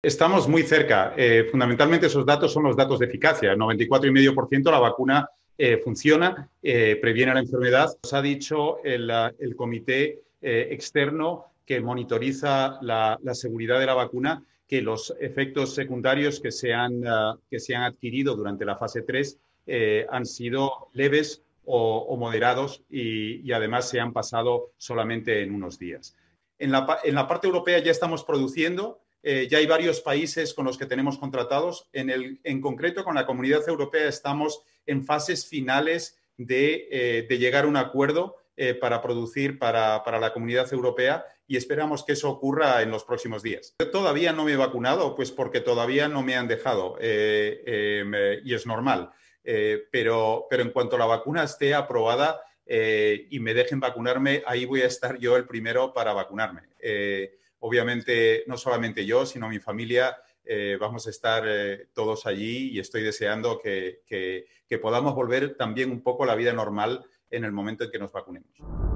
Estamos muy cerca. Eh, fundamentalmente esos datos son los datos de eficacia. El 94,5% la vacuna eh, funciona, eh, previene la enfermedad. Nos ha dicho el, comité externo que monitoriza la, seguridad de la vacuna que los efectos secundarios que se han, ah, que se han adquirido durante la fase 3 han sido leves o, moderados y, además se han pasado solamente en unos días. En la, en la, parte europea ya estamos produciendo eh, ya hay varios países con los que tenemos contratados. En, el, en concreto, con la Comunidad Europea estamos en fases finales de, eh, llegar a un acuerdo eh, para producir para, para, la Comunidad Europea y esperamos que eso ocurra en los próximos días. todavía no me he vacunado, pues porque todavía no me han dejado y es normal. pero, pero en cuanto la vacuna esté aprobada y me dejen vacunarme, ahí voy a estar yo el primero para vacunarme. Obviamente, no solamente yo, sino mi familia, eh, vamos a estar eh, todos allí y estoy deseando que, que podamos volver también un poco a la vida normal en el momento en que nos vacunemos.